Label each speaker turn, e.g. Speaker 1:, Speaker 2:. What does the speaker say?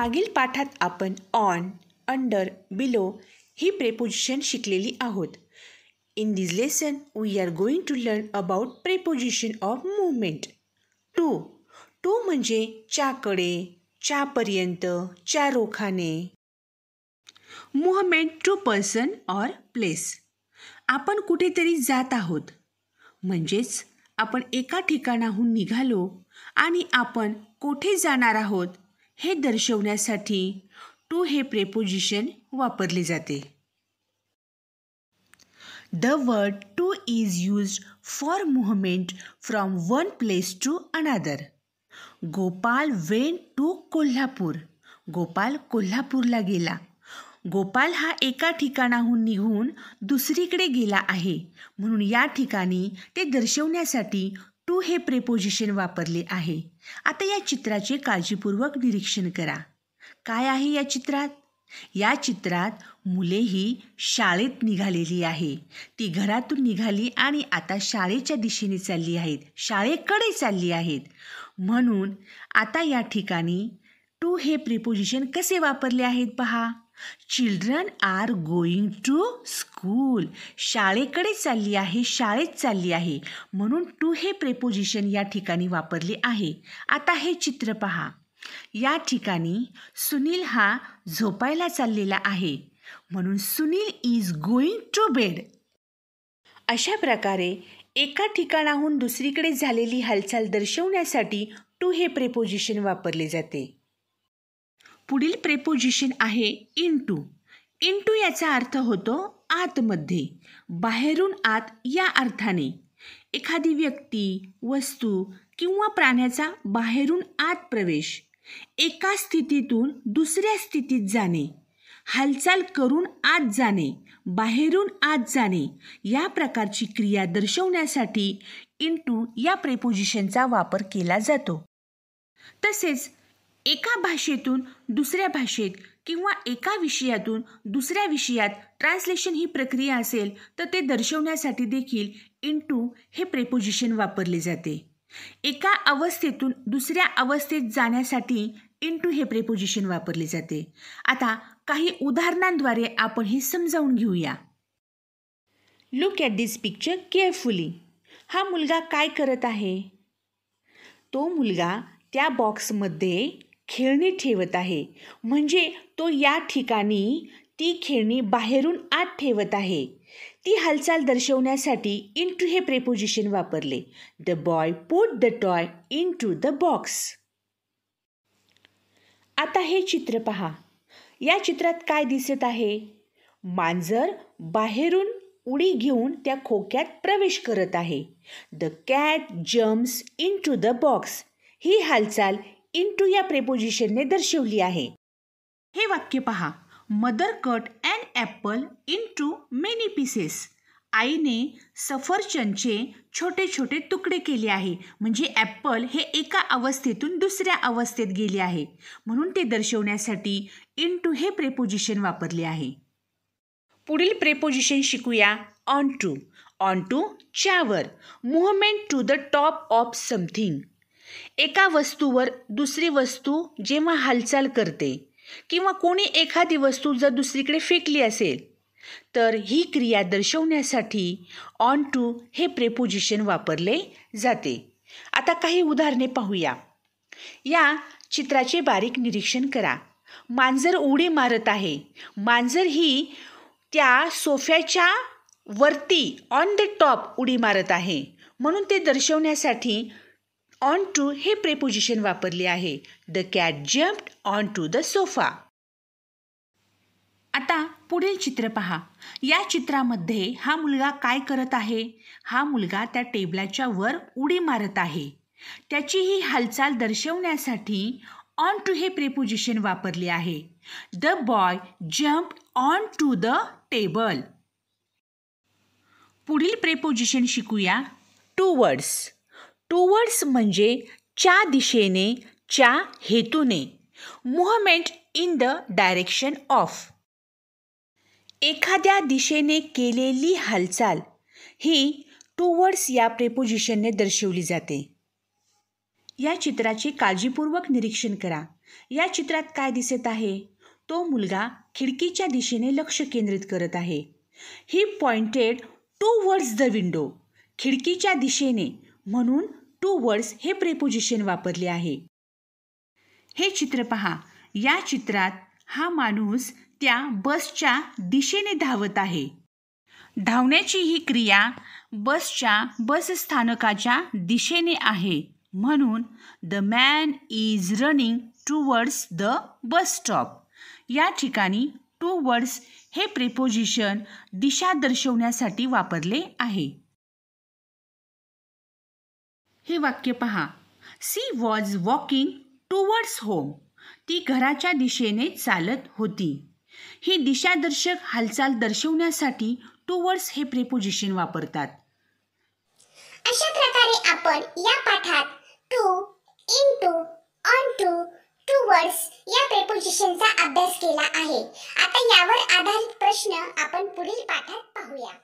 Speaker 1: मागील पाठात आपण ऑन अंडर बिलो ही प्रेपोजिशन शिकलेली आहोत in this lesson we are going to learn about preposition of movement to to म्हणजे च्याकडे च्यापर्यंत च्या रोखाने movement to person or place आपण कुठेतरी जात आहोत म्हणजेच आपण एका ठिकाणाहून निघालो आणि आपण कोठे जाणार आहोत हे दर्शवण्यासाठी टू हे प्रेपोजिशन वापरले जाते the word to is use for movement from one place to another Gopal went to Kolhapur Gopal कोल्हापूरला गेला गोपाल हा एका ठिकाणाहून निघून दुसरीकडे गेला आहे म्हणून या ठिकाणी ते दर्शवण्यासाठी टू हे प्रेपोजिशन वापरले आहे आता या चित्राचे काळजीपूर्वक निरीक्षण करा काय आहे या चित्रात या चित्रात मुले ही शाळेत निघालेली आहे ती घरातून निघाली आणि आता शाळेच्या दिशेने चालली आहेत शाळेकडे चालली आहेत म्हणून आता या ठिकाणी टू हे प्रिपोजिशन कसे वापरले आहेत पहा children are going to school शाळेकडे चालली आहे शाळेत चालली आहे म्हणून टू हे प्रेपोजिशन या ठिकाणी वापरले आहे आता हे चित्र पहा या ठिकाणी सुनील हा झोपायला चाललेला आहे म्हणून Sunil is going to bed अशा प्रकारे एका ठिकाणाहून दुसरीकडे झालेली हालचाल दर्शवण्यासाठी टू हे प्रेपोजिशन वापरले जाते पुढील प्रेपोजिशन आहे इंटू इंटू याचा अर्थ होतो आतमध्ये बाहेरून आत या अर्थाने एखादी व्यक्ती वस्तू किंवा प्राण्याचा बाहेरून आत प्रवेश एका स्थितीतून दुसऱ्या स्थितीत जाणे हालचाल करून आत जाणे बाहेरून आत जाणे या प्रकारची क्रिया दर्शवण्यासाठी इंटू या प्रेपोजिशनचा वापर केला जातो तसेच एका भाषेतून दुसऱ्या भाषेत किंवा एका विषयातून दुसऱ्या विषयात ट्रान्सलेशन ही प्रक्रिया असेल तर ते दर्शवण्यासाठी देखील इंटू हे प्रेपोजिशन वापरले जाते एका अवस्थेतून दुसऱ्या अवस्थेत जाण्यासाठी इंटू हे प्रेपोजिशन वापरले जाते आता काही उदाहरणांद्वारे आपण हे समजावून घेऊया look at this picture carefully हा मुलगा काय करत आहे तो मुलगा त्या बॉक्समध्ये खेळणी ठेवत आहे म्हणजे तो या ठिकाणी ती खेळणी बाहेरून आत ठेवत आहे ती हालचाल दर्शवण्यासाठी इन टू हे प्रेपोजिशन वापरले the boy put the toy into the box आता हे चित्र पहा या चित्रात काय दिसत आहे मांजर बाहेरून उडी घेऊन त्या खोक्यात प्रवेश करत आहे the cat jumps into the box ही हालचाल इन टू या प्रेपोजिशनने दर्शवली आहे हे वाक्य पहा mother cut and apple into many pieces आईने सफरचंदचे छोटे छोटे तुकडे केले आहे म्हणजे ॲप्पल हे एका अवस्थेतून दुसऱ्या अवस्थेत गेले आहे म्हणून ते दर्शवण्यासाठी इन टू हे प्रेपोजिशन वापरले आहे पुढील प्रेपोजिशन शिकूया ऑन टू ऑन टू च्यावर movement to the top of something एका वस्तूवर दुसरी वस्तू जेव्हा हालचाल करते किंवा कोणी एखादी वस्तू जर दुसरीकडे फेकली असेल तर ही क्रिया दर्शवण्यासाठी ऑन टू हे प्रेपोजिशन वापरले जाते आता काही उदाहरणे पाहूया या चित्राचे बारीक निरीक्षण करा मांजर उडी मारत आहे मांजर ही त्या सोफ्याच्या वरती ऑन द टॉप उडी मारत आहे म्हणून ते दर्शवण्यासाठी ऑन टू हे प्रेपोजिशन वापरले आहे the cat jumped onto the sofa आता पुढील चित्र पहा या चित्रामध्ये हा मुलगा काय करत आहे हा मुलगा त्या टेबलाच्या वर उडी मारत आहे त्याची ही हालचाल दर्शवण्यासाठी ऑन टू हे प्रेपोजिशन वापरले आहे the boy jump onto the table पुढील प्रेपोजिशन शिकूया टू वर्ड्स टुवर्ड्स म्हणजे च्या दिशेने च्या हेतूने movement in the direction of एखाद्या दिशेने केलेली हालचाल ही टुवर्ड्स या प्रेपोजिशनने दर्शवली जाते या चित्राचे काळजीपूर्वक निरीक्षण करा या चित्रात काय दिसत आहे तो मुलगा खिडकीच्या दिशेने लक्ष केंद्रित करत आहे he pointed towards the window खिडकीच्या दिशेने म्हणून टू वर्ड्स हे प्रेपोजिशन वापरले आहे हे चित्र पहा या चित्रात हा माणूस त्या बसच्या दिशेने धावत आहे धावण्याची ही क्रिया बसच्या बस स्थानकाच्या दिशेने आहे म्हणून the man is running towards the bus stop या ठिकाणी टू वर्ड्स हे प्रेपोजिशन दिशा दर्शवण्यासाठी वापरले आहे हे वाक्य पहा she was walking towards home ती घराच्या दिशेने चालत होती ही दिशादर्शक हालचाल दर्शवण्यासाठी टुवर्ड्स हे प्रिपोजिशन वापरतात अशा प्रकारे आपण या पाठात to into onto towards या प्रिपोजिशनचा अभ्यास केला आहे आता यावर आधारित प्रश्न आपण पुढील पाठात पाहूया